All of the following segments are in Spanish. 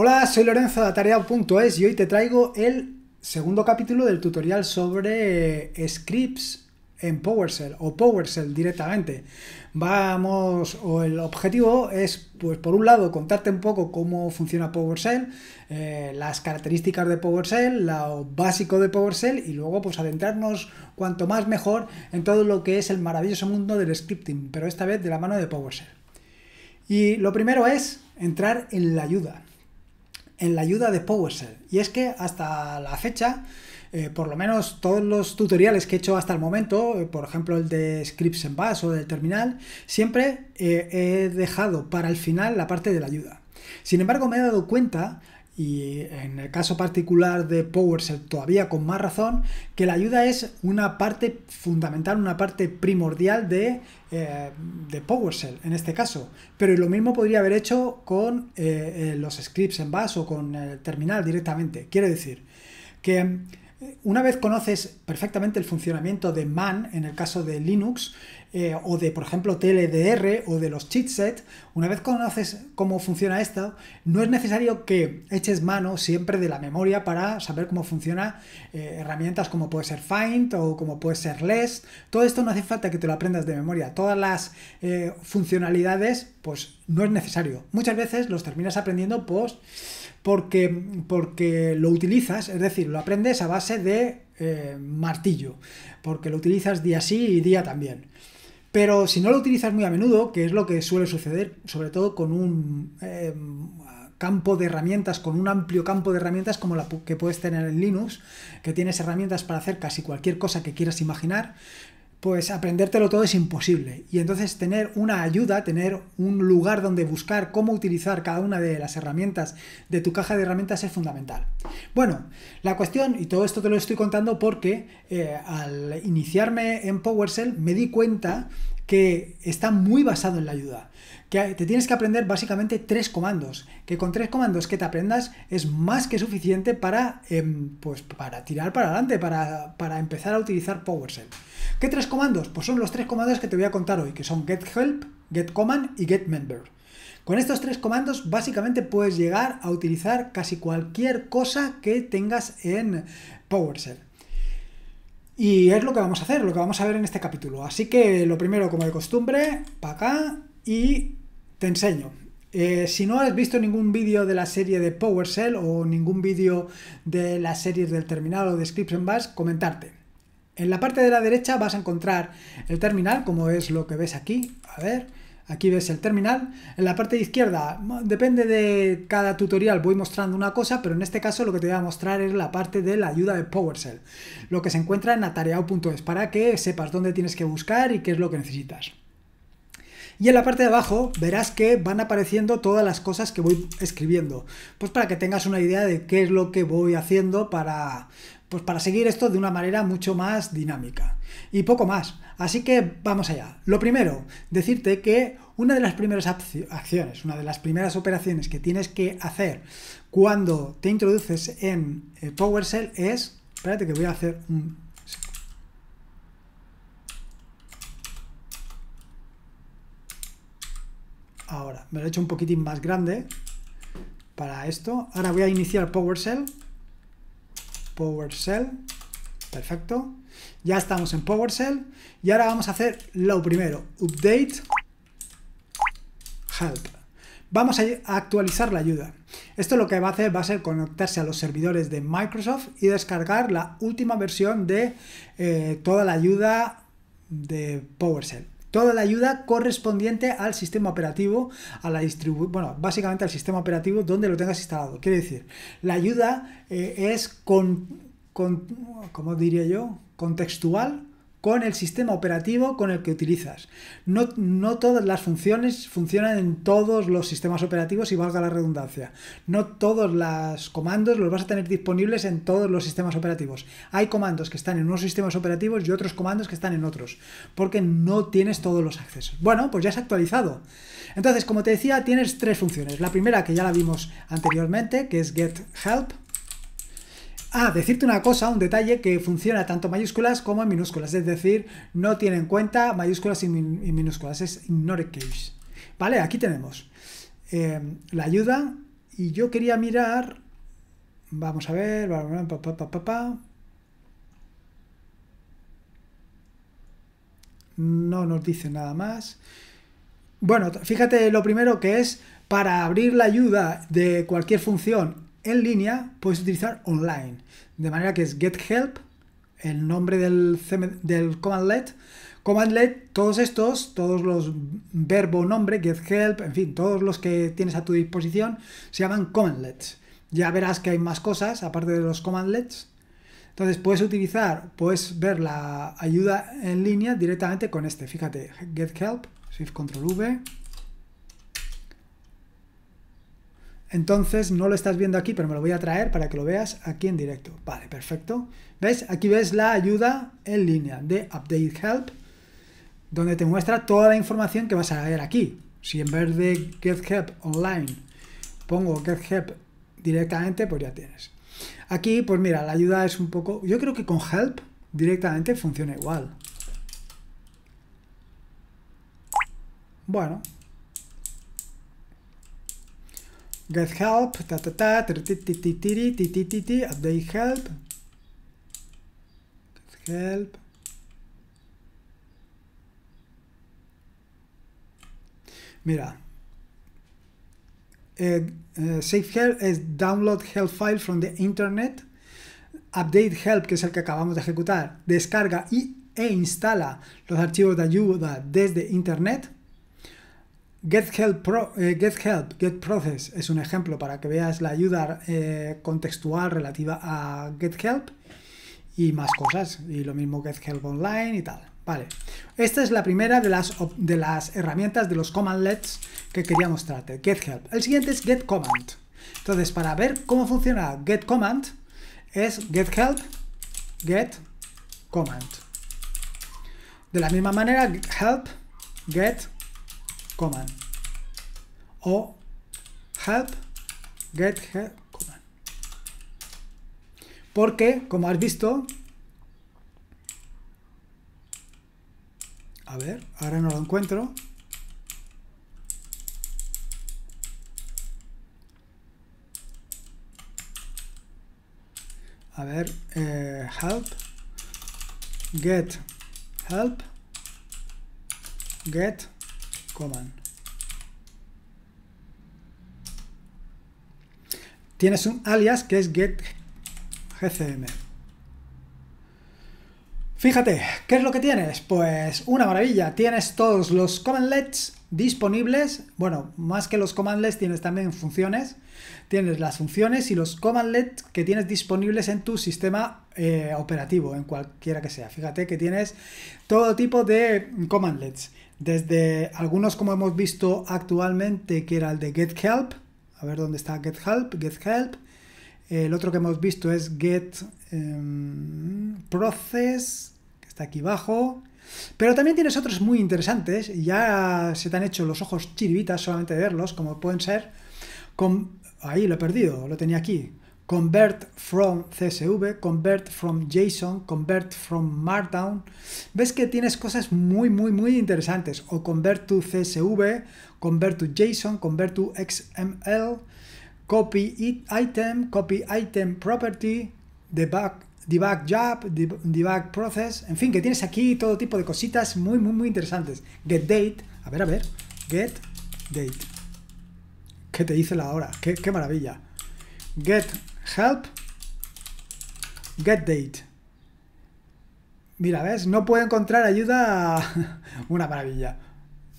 Hola, soy Lorenzo de Atareado.es y hoy te traigo el segundo capítulo del tutorial sobre eh, scripts en PowerShell o PowerShell directamente. Vamos, o el objetivo es, pues por un lado, contarte un poco cómo funciona PowerShell, eh, las características de PowerShell, lo básico de PowerShell y luego pues adentrarnos cuanto más mejor en todo lo que es el maravilloso mundo del scripting, pero esta vez de la mano de PowerShell. Y lo primero es entrar en la ayuda en la ayuda de PowerShell. Y es que hasta la fecha, eh, por lo menos todos los tutoriales que he hecho hasta el momento, eh, por ejemplo el de scripts en base o del terminal, siempre eh, he dejado para el final la parte de la ayuda. Sin embargo, me he dado cuenta y en el caso particular de PowerShell todavía con más razón, que la ayuda es una parte fundamental, una parte primordial de, eh, PowerShell en este caso. Pero lo mismo podría haber hecho con eh, eh, los scripts en base o con el terminal directamente. Quiero decir que una vez conoces perfectamente el funcionamiento de man en el caso de Linux, eh, o de, por ejemplo, TLDR o de los chipsets, una vez conoces cómo funciona esto, no es necesario que eches mano siempre de la memoria para saber cómo funciona eh, herramientas como puede ser Find o como puede ser Less. Todo esto no hace falta que te lo aprendas de memoria. Todas las eh, funcionalidades, pues no es necesario. Muchas veces los terminas aprendiendo pues, porque, lo utilizas, es decir, lo aprendes a base de martillo, porque lo utilizas día sí y día también. Pero si no lo utilizas muy a menudo, que es lo que suele suceder, sobre todo con un eh, campo de herramientas, con un amplio campo de herramientas como la que puedes tener en Linux, que tienes herramientas para hacer casi cualquier cosa que quieras imaginar, pues aprendértelo todo es imposible. Y entonces tener una ayuda, tener un lugar donde buscar cómo utilizar cada una de las herramientas de tu caja de herramientas es fundamental. Bueno, la cuestión, y todo esto te lo estoy contando porque eh, al iniciarme en PowerShell me di cuenta que está muy basado en la ayuda. Que te tienes que aprender básicamente tres comandos. Que con tres comandos que te aprendas es más que suficiente para, em, pues, para tirar para adelante, para, para empezar a utilizar PowerShell. ¿Qué tres comandos? Pues son los tres comandos que te voy a contar hoy, que son getHelp, getCommand y getMember. Con estos tres comandos básicamente puedes llegar a utilizar casi cualquier cosa que tengas en PowerShell. Y es lo que vamos a hacer, lo que vamos a ver en este capítulo. Así que lo primero, como de costumbre, para acá y te enseño. Eh, si no has visto ningún vídeo de la serie de PowerShell o ningún vídeo de las series del terminal o de Scripts comentarte. En la parte de la derecha vas a encontrar el terminal, como es lo que ves aquí. A ver, aquí ves el terminal. En la parte de izquierda, depende de cada tutorial, voy mostrando una cosa, pero en este caso lo que te voy a mostrar es la parte de la ayuda de PowerShell, lo que se encuentra en atareado.es, para que sepas dónde tienes que buscar y qué es lo que necesitas. Y en la parte de abajo verás que van apareciendo todas las cosas que voy escribiendo. Pues para que tengas una idea de qué es lo que voy haciendo para, pues para seguir esto de una manera mucho más dinámica. Y poco más. Así que vamos allá. Lo primero, decirte que una de las primeras acciones, una de las primeras operaciones que tienes que hacer cuando te introduces en eh, PowerShell es... Espérate que voy a hacer un Ahora, me lo he hecho un poquitín más grande para esto. Ahora voy a iniciar PowerShell. PowerShell. Perfecto. Ya estamos en PowerShell. Y ahora vamos a hacer lo primero. Update. Help. Vamos a actualizar la ayuda. Esto lo que va a hacer va a ser conectarse a los servidores de Microsoft y descargar la última versión de eh, toda la ayuda de PowerShell. Toda la ayuda correspondiente al sistema operativo, a la bueno, básicamente al sistema operativo donde lo tengas instalado. Quiere decir, la ayuda eh, es con, con, ¿cómo diría yo? Contextual con el sistema operativo con el que utilizas. No, no, todas las funciones funcionan en todos los sistemas operativos y valga la redundancia. No todos los comandos los vas a tener disponibles en todos los sistemas operativos. Hay comandos que están en unos sistemas operativos y otros comandos que están en otros, porque no tienes todos los accesos. Bueno, pues ya has actualizado. Entonces, como te decía, tienes tres funciones. La primera que ya la vimos anteriormente, que es get help Ah, decirte una cosa, un detalle que funciona tanto en mayúsculas como en minúsculas, es decir, no tiene en cuenta mayúsculas y, minúsculas, es ignore case. Vale, aquí tenemos em, la ayuda y yo quería mirar, vamos a ver, no nos dice nada más. Bueno, fíjate lo primero que es para abrir la ayuda de cualquier función en línea, puedes utilizar online. De manera que es get help el nombre del, del commandlet. Commandlet, todos estos, todos los verbo nombre, get help en fin, todos los que tienes a tu disposición, se llaman commandlets. Ya verás que hay más cosas aparte de los commandlets. Entonces puedes utilizar, puedes ver la ayuda en línea directamente con este. Fíjate, help shift control V, Entonces no lo estás viendo aquí, pero me lo voy a traer para que lo veas aquí en directo. Vale, perfecto. ¿Ves? Aquí ves la ayuda en línea de Update Help, donde te muestra toda la información que vas a ver aquí. Si en vez de Get Help Online pongo Get Help directamente, pues ya tienes. Aquí, pues mira, la ayuda es un poco... Yo creo que con Help directamente funciona igual. Bueno, get help, ta ta ta, update help, get help. Mira, eh, eh help es download help file from the internet, update help que es el que acabamos de ejecutar, descarga y, e instala los archivos de ayuda desde internet Get Help, Pro, eh, Get Help, Get Process es un ejemplo para que veas la ayuda eh, contextual relativa a Get Help y más cosas. Y lo mismo Get Help Online y tal. Vale, esta es la primera de las, de las herramientas de los commandlets que quería mostrarte, Get Help. El siguiente es Get Command. Entonces, para ver cómo funciona Get Command, es Get Help, Get Command. De la misma manera, Help, Get command o help get help command. Porque, como has visto, a ver, ahora no lo encuentro. A ver, eh, help, get, help, get, Tienes un alias que es getGCM. Fíjate, ¿qué es lo que tienes? Pues una maravilla, tienes todos los commandlets disponibles, bueno, más que los commandlets tienes también funciones, tienes las funciones y los commandlets que tienes disponibles en tu sistema eh, operativo, en cualquiera que sea. Fíjate que tienes todo tipo de commandlets. Desde algunos como hemos visto actualmente, que era el de Get Help. A ver dónde está Get Help. Get Help. El otro que hemos visto es Get em, Process, que está aquí abajo. Pero también tienes otros muy interesantes, ya se te han hecho los ojos chiribitas solamente de verlos, como pueden ser con... Ahí lo he perdido, lo tenía aquí convert from CSV, convert from JSON, convert from Markdown. Ves que tienes cosas muy, muy, muy interesantes. O convert to CSV, convert to JSON, convert to XML, copy item, copy item property, debug, debug job, debug process. En fin, que tienes aquí todo tipo de cositas muy, muy, muy interesantes. Get date. A ver, a ver. Get date. ¿Qué te dice la hora? qué, qué maravilla. Get help get date. Mira, ¿ves? No puedo encontrar ayuda. Una maravilla.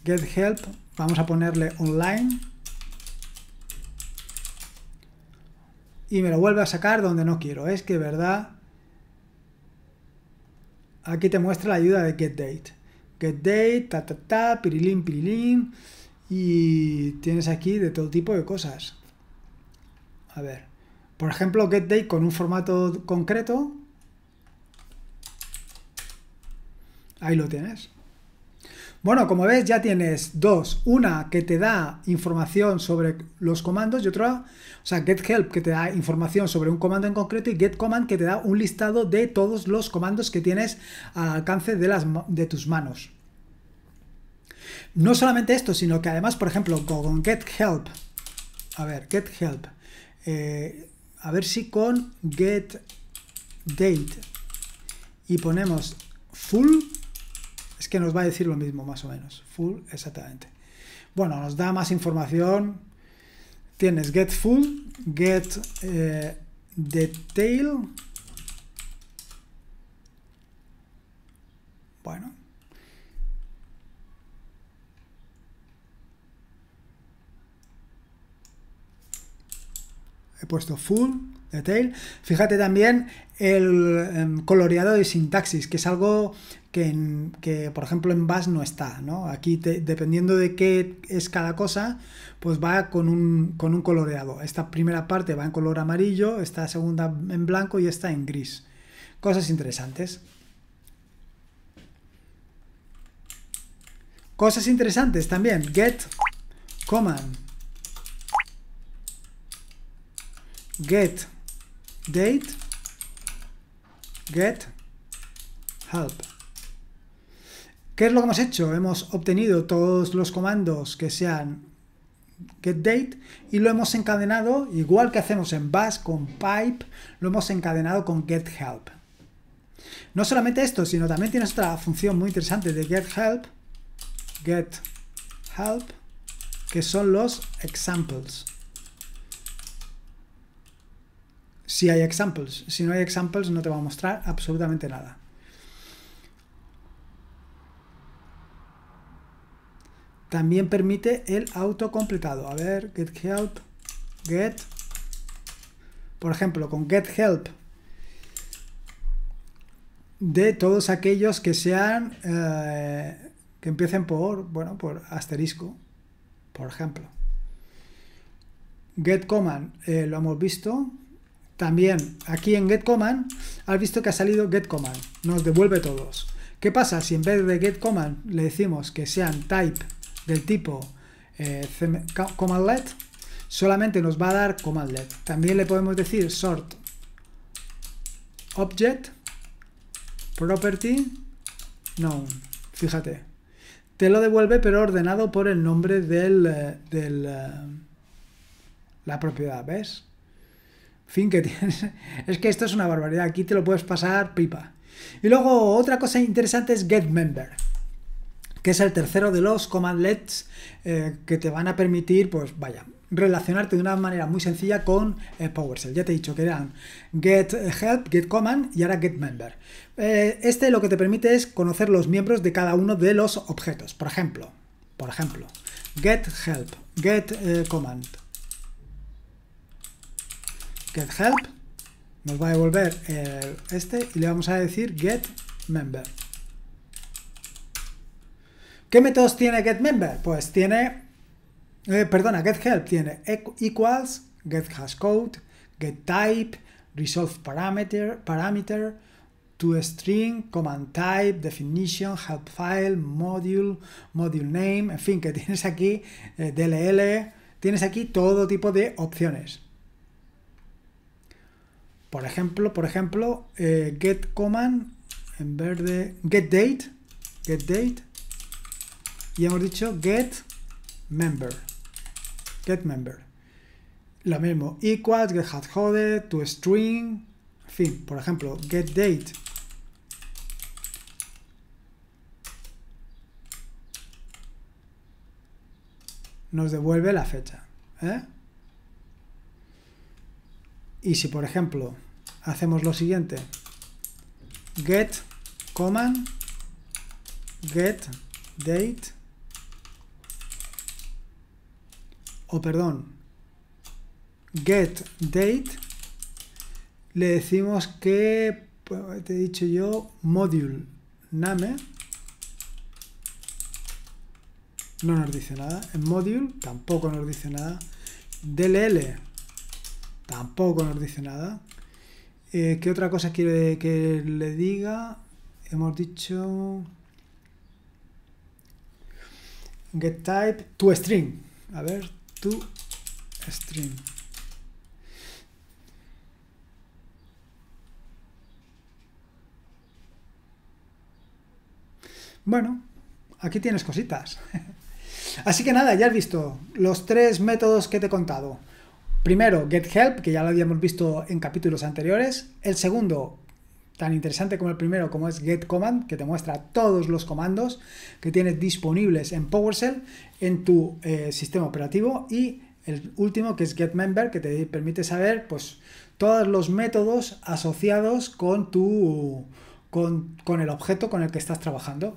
Get help. Vamos a ponerle online. Y me lo vuelve a sacar donde no quiero. Es que, ¿verdad? Aquí te muestra la ayuda de get date. Get date, ta ta ta, pirilín, pirilín. Y tienes aquí de todo tipo de cosas. A ver. Por ejemplo, getDate con un formato concreto. Ahí lo tienes. Bueno, como ves, ya tienes dos. Una que te da información sobre los comandos y otra, o sea, getHelp que te da información sobre un comando en concreto y getCommand que te da un listado de todos los comandos que tienes al alcance de, las, de tus manos. No solamente esto, sino que además, por ejemplo, con getHelp, a ver, getHelp, eh, a ver si con get date y ponemos full, es que nos va a decir lo mismo más o menos, full exactamente. Bueno, nos da más información, tienes get full, get eh, detail, bueno, he puesto full detail. Fíjate también el em, coloreado de sintaxis, que es algo que, por ejemplo en VAS no está, Aquí dependiendo de qué es cada cosa, pues va con un, con un coloreado. Esta primera parte va en color amarillo, esta segunda en blanco y esta en gris. Cosas interesantes. Cosas interesantes también. Get command get date get help. ¿Qué es lo que hemos hecho? Hemos obtenido todos los comandos que sean get date y lo hemos encadenado, igual que hacemos en bash con pipe, lo hemos encadenado con get help No solamente esto, sino también tiene otra función muy interesante de get help get help que son los examples. si hay examples. Si no hay examples no te va a mostrar absolutamente nada. También permite el auto completado. A ver, get help, get. Por ejemplo, con get help de todos aquellos que sean eh, que empiecen por bueno por asterisco por ejemplo get command eh, lo hemos visto también aquí en get command has visto que ha salido get command, nos devuelve todos. ¿Qué pasa si en vez de get command le decimos que sean type del tipo eh, commandlet? Solamente nos va a dar commandlet. También le podemos decir sort object property no Fíjate, te lo devuelve pero ordenado por el nombre del, eh, del eh, la propiedad, ¿ves? fin que tienes. Es que esto es una barbaridad, aquí te lo puedes pasar pipa. Y luego otra cosa interesante es GetMember, que es el tercero de los commandlets eh, que te van a permitir, pues vaya, relacionarte de una manera muy sencilla con eh, PowerShell. Ya te he dicho que eran get help, get command y ahora get member. Eh, este lo que te permite es conocer los miembros de cada uno de los objetos. Por ejemplo, por ejemplo, get help, get get help nos va a devolver este y le vamos a decir get member. ¿Qué métodos tiene get member? Pues tiene, eh, perdona, get help tiene equals, get code, get type, resolve parameter, parameter, to string, command type, definition, help file, module, module name, en fin, que tienes aquí eh, DLL, tienes aquí todo tipo de opciones. Por ejemplo, por ejemplo, eh, get command en vez get date, get date, y hemos dicho get member, get member. Lo mismo, equals, get hat code to string, en fin, por ejemplo, get date. Nos devuelve la fecha. ¿eh? Y si, por ejemplo, hacemos lo siguiente, get command, get date, o perdón, get date, le decimos que, te he dicho yo, module name, no nos dice nada, en module tampoco nos dice nada, dll Tampoco nos dice nada. Eh, ¿Qué otra cosa quiere que le diga? Hemos dicho... Get type to string. A ver, to string. Bueno, aquí tienes cositas. Así que nada, ya has visto los tres métodos que te he contado. Primero, Get Help, que ya lo habíamos visto en capítulos anteriores. El segundo, tan interesante como el primero, como es Get Command, que te muestra todos los comandos que tienes disponibles en PowerShell en tu eh, sistema operativo. Y el último, que es Get Member, que te permite saber pues, todos los métodos asociados con tu. con, con el objeto con el que estás trabajando.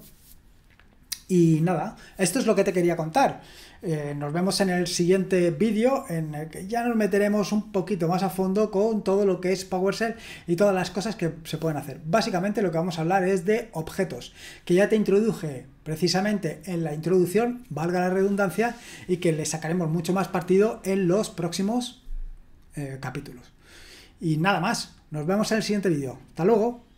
Y nada, esto es lo que te quería contar. Eh, nos vemos en el siguiente vídeo en el que ya nos meteremos un poquito más a fondo con todo lo que es PowerShell y todas las cosas que se pueden hacer. Básicamente lo que vamos a hablar es de objetos, que ya te introduje precisamente en la introducción, valga la redundancia, y que le sacaremos mucho más partido en los próximos eh, capítulos. Y nada más, nos vemos en el siguiente vídeo. Hasta luego.